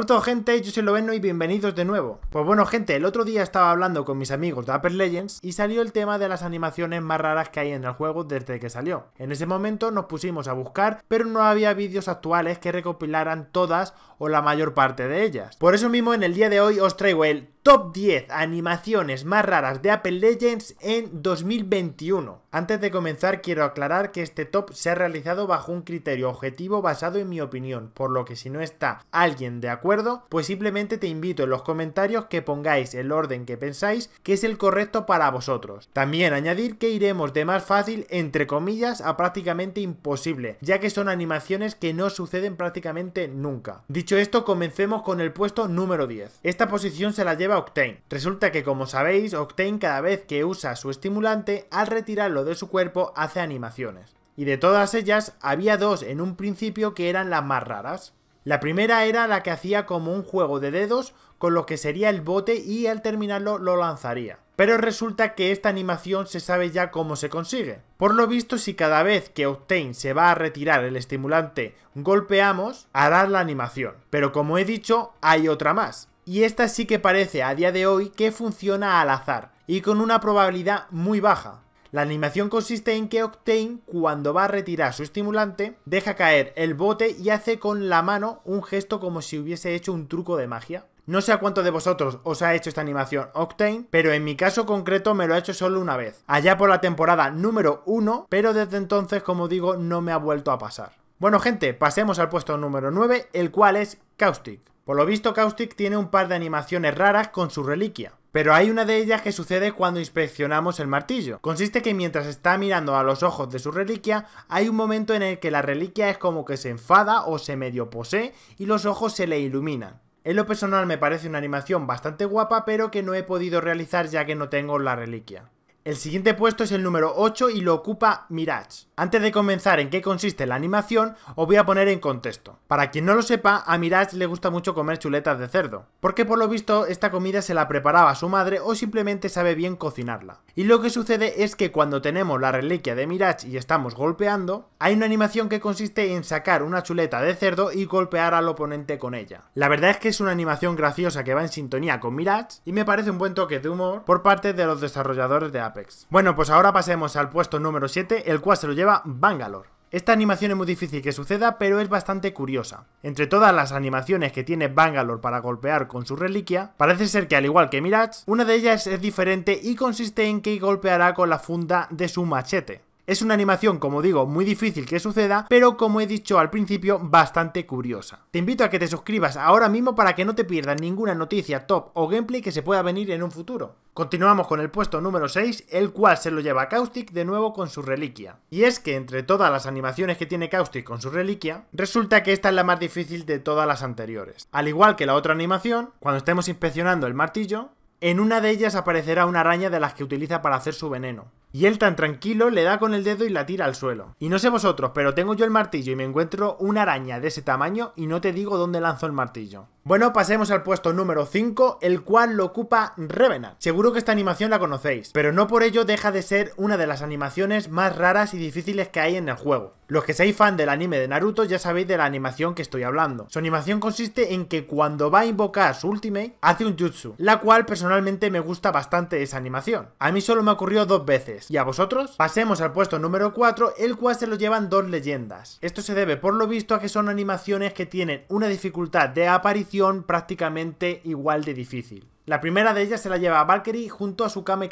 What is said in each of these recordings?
Hola gente, yo soy Loveno y bienvenidos de nuevo. Pues bueno gente, el otro día estaba hablando con mis amigos de Upper Legends y salió el tema de las animaciones más raras que hay en el juego desde que salió. En ese momento nos pusimos a buscar, pero no había vídeos actuales que recopilaran todas o la mayor parte de ellas. Por eso mismo en el día de hoy os traigo el Top 10 animaciones más raras de Apple Legends en 2021. Antes de comenzar quiero aclarar que este top se ha realizado bajo un criterio objetivo basado en mi opinión, por lo que si no está alguien de acuerdo, pues simplemente te invito en los comentarios que pongáis el orden que pensáis que es el correcto para vosotros. También añadir que iremos de más fácil entre comillas a prácticamente imposible, ya que son animaciones que no suceden prácticamente nunca. Dicho esto, comencemos con el puesto número 10. Esta posición se la lleva Octane. Resulta que como sabéis, Octane cada vez que usa su estimulante, al retirarlo de su cuerpo hace animaciones. Y de todas ellas, había dos en un principio que eran las más raras. La primera era la que hacía como un juego de dedos con lo que sería el bote y al terminarlo lo lanzaría. Pero resulta que esta animación se sabe ya cómo se consigue. Por lo visto, si cada vez que Octane se va a retirar el estimulante golpeamos, hará la animación. Pero como he dicho, hay otra más y esta sí que parece a día de hoy que funciona al azar, y con una probabilidad muy baja. La animación consiste en que Octane, cuando va a retirar su estimulante, deja caer el bote y hace con la mano un gesto como si hubiese hecho un truco de magia. No sé a cuántos de vosotros os ha hecho esta animación Octane, pero en mi caso concreto me lo ha hecho solo una vez, allá por la temporada número 1, pero desde entonces, como digo, no me ha vuelto a pasar. Bueno, gente, pasemos al puesto número 9, el cual es Caustic. Por lo visto, Caustic tiene un par de animaciones raras con su reliquia. Pero hay una de ellas que sucede cuando inspeccionamos el martillo. Consiste que mientras está mirando a los ojos de su reliquia, hay un momento en el que la reliquia es como que se enfada o se medio posee y los ojos se le iluminan. En lo personal me parece una animación bastante guapa, pero que no he podido realizar ya que no tengo la reliquia. El siguiente puesto es el número 8 y lo ocupa Mirage. Antes de comenzar en qué consiste la animación, os voy a poner en contexto. Para quien no lo sepa, a Mirage le gusta mucho comer chuletas de cerdo, porque por lo visto esta comida se la preparaba su madre o simplemente sabe bien cocinarla. Y lo que sucede es que cuando tenemos la reliquia de Mirage y estamos golpeando, hay una animación que consiste en sacar una chuleta de cerdo y golpear al oponente con ella. La verdad es que es una animación graciosa que va en sintonía con Mirage y me parece un buen toque de humor por parte de los desarrolladores de Apex. Bueno, pues ahora pasemos al puesto número 7, el cual se lo lleva Bangalore. Esta animación es muy difícil que suceda, pero es bastante curiosa. Entre todas las animaciones que tiene Bangalore para golpear con su reliquia, parece ser que al igual que Mirage, una de ellas es diferente y consiste en que golpeará con la funda de su machete. Es una animación, como digo, muy difícil que suceda, pero como he dicho al principio, bastante curiosa. Te invito a que te suscribas ahora mismo para que no te pierdas ninguna noticia, top o gameplay que se pueda venir en un futuro. Continuamos con el puesto número 6, el cual se lo lleva Caustic de nuevo con su reliquia. Y es que entre todas las animaciones que tiene Caustic con su reliquia, resulta que esta es la más difícil de todas las anteriores. Al igual que la otra animación, cuando estemos inspeccionando el martillo, en una de ellas aparecerá una araña de las que utiliza para hacer su veneno. Y él tan tranquilo le da con el dedo y la tira al suelo. Y no sé vosotros, pero tengo yo el martillo y me encuentro una araña de ese tamaño y no te digo dónde lanzo el martillo. Bueno, pasemos al puesto número 5, el cual lo ocupa Revenant. Seguro que esta animación la conocéis, pero no por ello deja de ser una de las animaciones más raras y difíciles que hay en el juego. Los que seáis fan del anime de Naruto ya sabéis de la animación que estoy hablando. Su animación consiste en que cuando va a invocar su ultimate, hace un jutsu, la cual personalmente me gusta bastante esa animación. A mí solo me ocurrió dos veces, y a vosotros, pasemos al puesto número 4, el cual se lo llevan dos leyendas. Esto se debe por lo visto a que son animaciones que tienen una dificultad de aparición prácticamente igual de difícil. La primera de ellas se la lleva Valkyrie junto a su Kame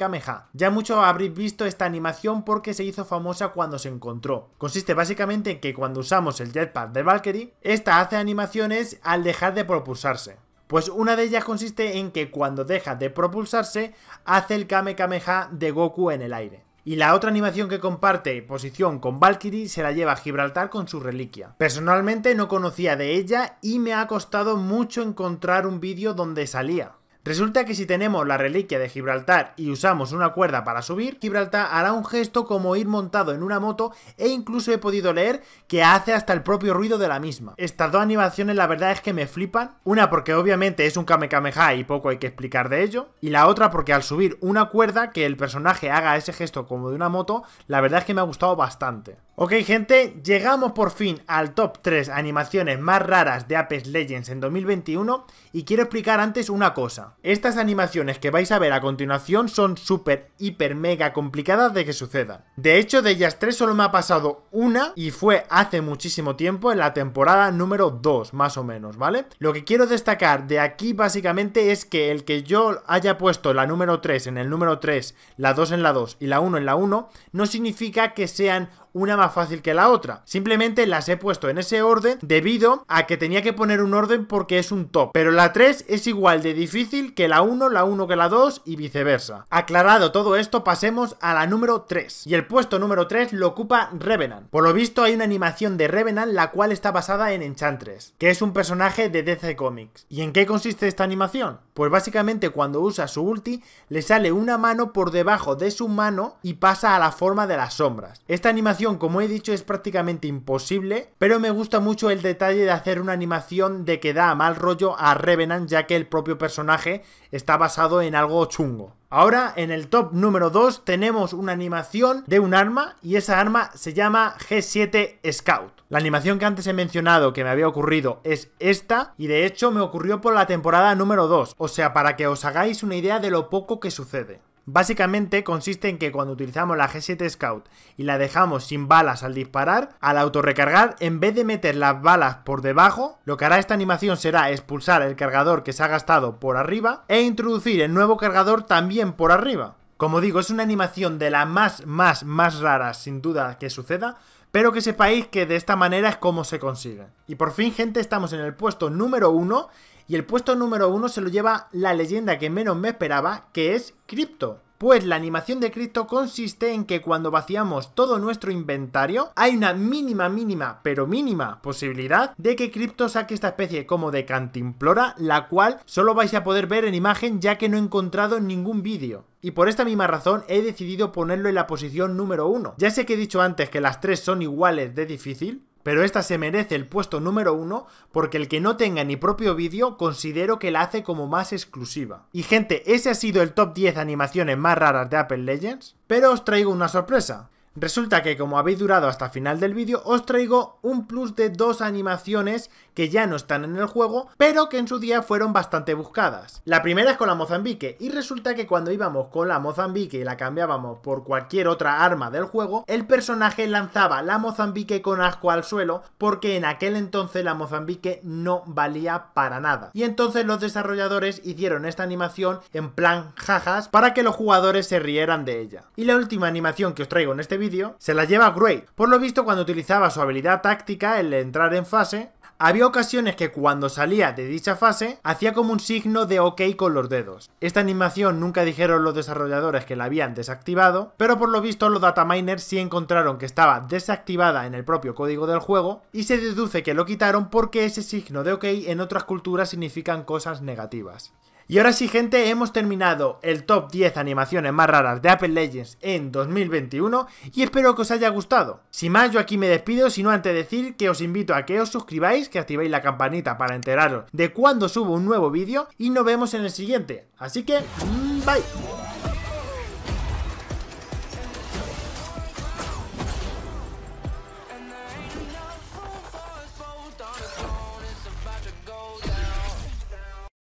Ya muchos habréis visto esta animación porque se hizo famosa cuando se encontró. Consiste básicamente en que cuando usamos el jetpack de Valkyrie, esta hace animaciones al dejar de propulsarse. Pues una de ellas consiste en que cuando deja de propulsarse, hace el Kame Kameha de Goku en el aire. Y la otra animación que comparte posición con Valkyrie se la lleva a Gibraltar con su reliquia. Personalmente no conocía de ella y me ha costado mucho encontrar un vídeo donde salía. Resulta que si tenemos la reliquia de Gibraltar y usamos una cuerda para subir, Gibraltar hará un gesto como ir montado en una moto e incluso he podido leer que hace hasta el propio ruido de la misma. Estas dos animaciones la verdad es que me flipan, una porque obviamente es un Kamehameha y poco hay que explicar de ello, y la otra porque al subir una cuerda que el personaje haga ese gesto como de una moto, la verdad es que me ha gustado bastante. Ok gente, llegamos por fin al top 3 animaciones más raras de Apex Legends en 2021 y quiero explicar antes una cosa. Estas animaciones que vais a ver a continuación son súper, hiper, mega complicadas de que sucedan. De hecho, de ellas tres solo me ha pasado una y fue hace muchísimo tiempo en la temporada número 2, más o menos, ¿vale? Lo que quiero destacar de aquí básicamente es que el que yo haya puesto la número 3 en el número 3, la 2 en la 2 y la 1 en la 1, no significa que sean una más fácil que la otra. Simplemente las he puesto en ese orden debido a que tenía que poner un orden porque es un top. Pero la 3 es igual de difícil que la 1, la 1 que la 2 y viceversa. Aclarado todo esto, pasemos a la número 3. Y el puesto número 3 lo ocupa Revenant. Por lo visto hay una animación de Revenant la cual está basada en Enchantress, que es un personaje de DC Comics. ¿Y en qué consiste esta animación? Pues básicamente cuando usa su ulti le sale una mano por debajo de su mano y pasa a la forma de las sombras. Esta animación como he dicho, es prácticamente imposible, pero me gusta mucho el detalle de hacer una animación de que da mal rollo a Revenant, ya que el propio personaje está basado en algo chungo. Ahora, en el top número 2 tenemos una animación de un arma y esa arma se llama G7 Scout. La animación que antes he mencionado que me había ocurrido es esta y de hecho me ocurrió por la temporada número 2, o sea, para que os hagáis una idea de lo poco que sucede. Básicamente consiste en que cuando utilizamos la G7 Scout y la dejamos sin balas al disparar, al autorrecargar, en vez de meter las balas por debajo, lo que hará esta animación será expulsar el cargador que se ha gastado por arriba e introducir el nuevo cargador también por arriba. Como digo, es una animación de las más, más, más raras sin duda que suceda, pero que sepáis que de esta manera es como se consigue. Y por fin, gente, estamos en el puesto número 1 y el puesto número uno se lo lleva la leyenda que menos me esperaba, que es Crypto. Pues la animación de Crypto consiste en que cuando vaciamos todo nuestro inventario, hay una mínima, mínima, pero mínima posibilidad de que Crypto saque esta especie como de cantimplora, la cual solo vais a poder ver en imagen ya que no he encontrado ningún vídeo. Y por esta misma razón he decidido ponerlo en la posición número uno. Ya sé que he dicho antes que las tres son iguales de difícil, pero esta se merece el puesto número uno porque el que no tenga ni propio vídeo considero que la hace como más exclusiva. Y gente, ese ha sido el top 10 animaciones más raras de Apple Legends, pero os traigo una sorpresa. Resulta que como habéis durado hasta final del vídeo, os traigo un plus de dos animaciones que ya no están en el juego, pero que en su día fueron bastante buscadas. La primera es con la Mozambique, y resulta que cuando íbamos con la Mozambique y la cambiábamos por cualquier otra arma del juego, el personaje lanzaba la Mozambique con asco al suelo, porque en aquel entonces la Mozambique no valía para nada. Y entonces los desarrolladores hicieron esta animación en plan jajas para que los jugadores se rieran de ella. Y la última animación que os traigo en este vídeo se la lleva Grey. Por lo visto, cuando utilizaba su habilidad táctica, el entrar en fase, había ocasiones que cuando salía de dicha fase, hacía como un signo de OK con los dedos. Esta animación nunca dijeron los desarrolladores que la habían desactivado, pero por lo visto los dataminers sí encontraron que estaba desactivada en el propio código del juego, y se deduce que lo quitaron porque ese signo de OK en otras culturas significan cosas negativas. Y ahora sí, gente, hemos terminado el top 10 animaciones más raras de Apple Legends en 2021 y espero que os haya gustado. Sin más, yo aquí me despido, sino antes decir que os invito a que os suscribáis, que activéis la campanita para enteraros de cuando subo un nuevo vídeo y nos vemos en el siguiente. Así que, mm, bye.